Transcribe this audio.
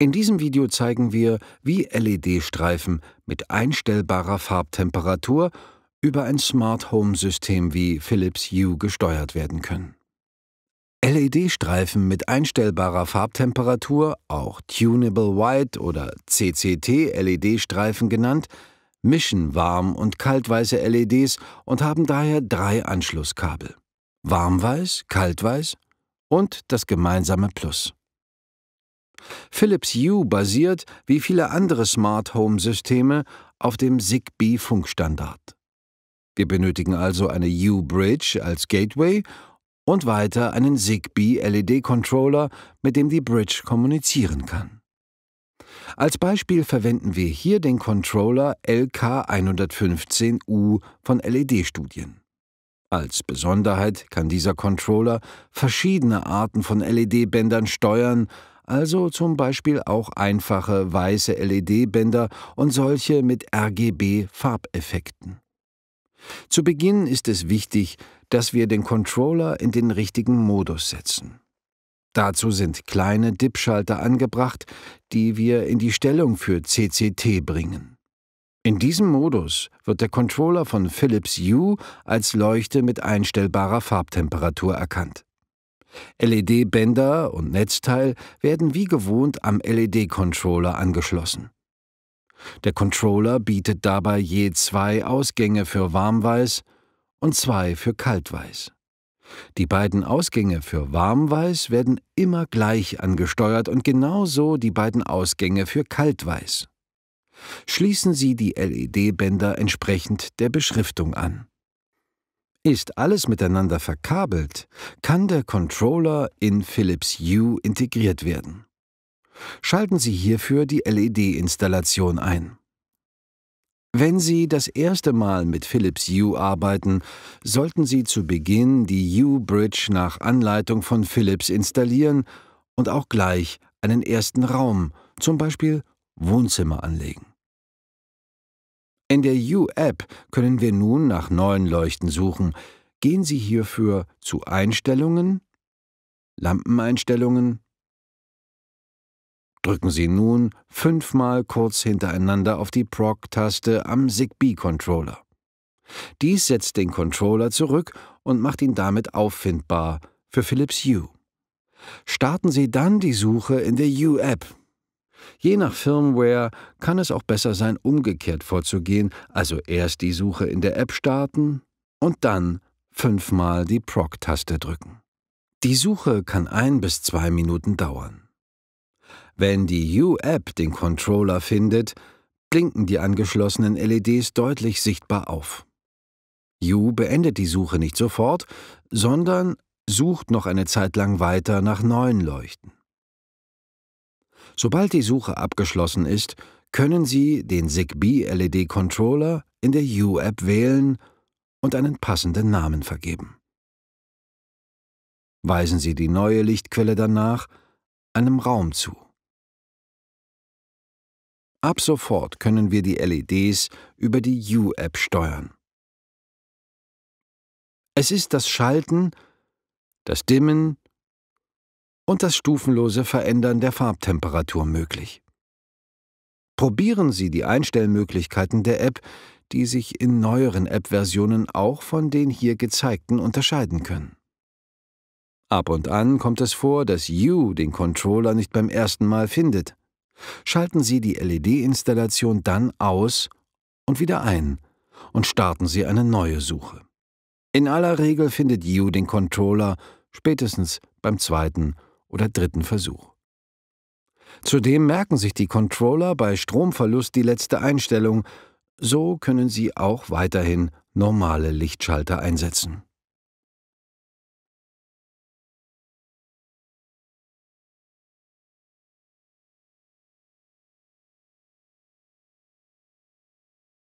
In diesem Video zeigen wir, wie LED-Streifen mit einstellbarer Farbtemperatur über ein Smart Home System wie Philips Hue gesteuert werden können. LED-Streifen mit einstellbarer Farbtemperatur, auch Tunable White oder CCT-LED-Streifen genannt, mischen warm- und kaltweiße LEDs und haben daher drei Anschlusskabel. Warmweiß, kaltweiß und das gemeinsame Plus. Philips Hue basiert, wie viele andere Smart Home Systeme, auf dem ZigBee-Funkstandard. Wir benötigen also eine U-Bridge als Gateway und weiter einen ZigBee-LED-Controller, mit dem die Bridge kommunizieren kann. Als Beispiel verwenden wir hier den Controller LK115U von LED-Studien. Als Besonderheit kann dieser Controller verschiedene Arten von LED-Bändern steuern, also zum Beispiel auch einfache weiße LED-Bänder und solche mit RGB-Farbeffekten. Zu Beginn ist es wichtig, dass wir den Controller in den richtigen Modus setzen. Dazu sind kleine Dip-Schalter angebracht, die wir in die Stellung für CCT bringen. In diesem Modus wird der Controller von Philips U als Leuchte mit einstellbarer Farbtemperatur erkannt. LED-Bänder und Netzteil werden wie gewohnt am LED-Controller angeschlossen. Der Controller bietet dabei je zwei Ausgänge für Warmweiß und zwei für Kaltweiß. Die beiden Ausgänge für Warmweiß werden immer gleich angesteuert und genauso die beiden Ausgänge für Kaltweiß. Schließen Sie die LED-Bänder entsprechend der Beschriftung an. Ist alles miteinander verkabelt, kann der Controller in Philips Hue integriert werden. Schalten Sie hierfür die LED-Installation ein. Wenn Sie das erste Mal mit Philips Hue arbeiten, sollten Sie zu Beginn die Hue Bridge nach Anleitung von Philips installieren und auch gleich einen ersten Raum, zum Beispiel Wohnzimmer, anlegen. In der U-App können wir nun nach neuen Leuchten suchen. Gehen Sie hierfür zu Einstellungen, Lampeneinstellungen. Drücken Sie nun fünfmal kurz hintereinander auf die PROC-Taste am ZigBee-Controller. Dies setzt den Controller zurück und macht ihn damit auffindbar für Philips U. Starten Sie dann die Suche in der U-App Je nach Firmware kann es auch besser sein, umgekehrt vorzugehen, also erst die Suche in der App starten und dann fünfmal die PROC-Taste drücken. Die Suche kann ein bis zwei Minuten dauern. Wenn die U-App den Controller findet, blinken die angeschlossenen LEDs deutlich sichtbar auf. U beendet die Suche nicht sofort, sondern sucht noch eine Zeit lang weiter nach neuen Leuchten. Sobald die Suche abgeschlossen ist, können Sie den ZigBee-LED-Controller in der U-App wählen und einen passenden Namen vergeben. Weisen Sie die neue Lichtquelle danach einem Raum zu. Ab sofort können wir die LEDs über die U-App steuern. Es ist das Schalten, das Dimmen und das stufenlose Verändern der Farbtemperatur möglich. Probieren Sie die Einstellmöglichkeiten der App, die sich in neueren App-Versionen auch von den hier gezeigten unterscheiden können. Ab und an kommt es vor, dass You den Controller nicht beim ersten Mal findet. Schalten Sie die LED-Installation dann aus und wieder ein und starten Sie eine neue Suche. In aller Regel findet You den Controller spätestens beim zweiten Mal oder dritten Versuch. Zudem merken sich die Controller bei Stromverlust die letzte Einstellung, so können sie auch weiterhin normale Lichtschalter einsetzen.